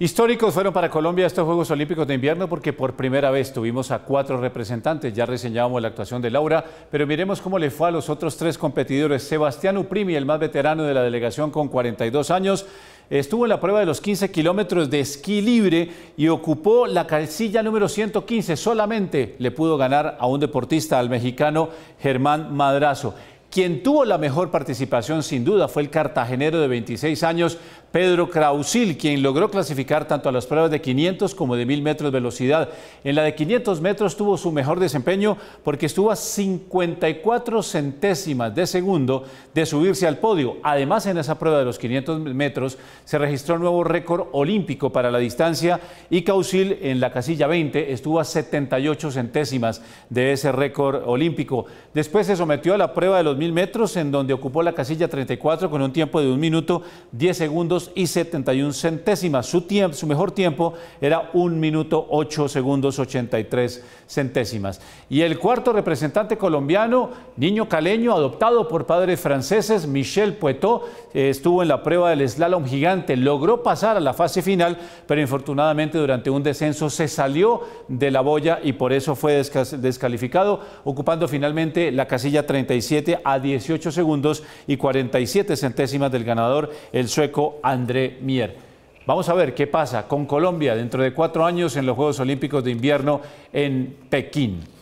Históricos fueron para Colombia estos Juegos Olímpicos de Invierno porque por primera vez tuvimos a cuatro representantes. Ya reseñábamos la actuación de Laura, pero miremos cómo le fue a los otros tres competidores. Sebastián Uprimi, el más veterano de la delegación con 42 años, estuvo en la prueba de los 15 kilómetros de esquí libre y ocupó la calcilla número 115. Solamente le pudo ganar a un deportista, al mexicano Germán Madrazo. Quien tuvo la mejor participación sin duda fue el cartagenero de 26 años, Pedro Krausil, quien logró clasificar tanto a las pruebas de 500 como de 1000 metros de velocidad. En la de 500 metros tuvo su mejor desempeño porque estuvo a 54 centésimas de segundo de subirse al podio. Además, en esa prueba de los 500 metros se registró un nuevo récord olímpico para la distancia y Krausil en la casilla 20 estuvo a 78 centésimas de ese récord olímpico. Después se sometió a la prueba de los 1000 metros en donde ocupó la casilla 34 con un tiempo de 1 minuto 10 segundos y 71 centésimas. Su, su mejor tiempo era 1 minuto 8 segundos 83 centésimas. Y el cuarto representante colombiano, niño caleño, adoptado por padres franceses, Michel Pueto, eh, estuvo en la prueba del slalom gigante, logró pasar a la fase final, pero infortunadamente durante un descenso se salió de la boya y por eso fue descalificado, ocupando finalmente la casilla 37 a 18 segundos y 47 centésimas del ganador, el sueco André Mier. Vamos a ver qué pasa con Colombia dentro de cuatro años en los Juegos Olímpicos de Invierno en Pekín.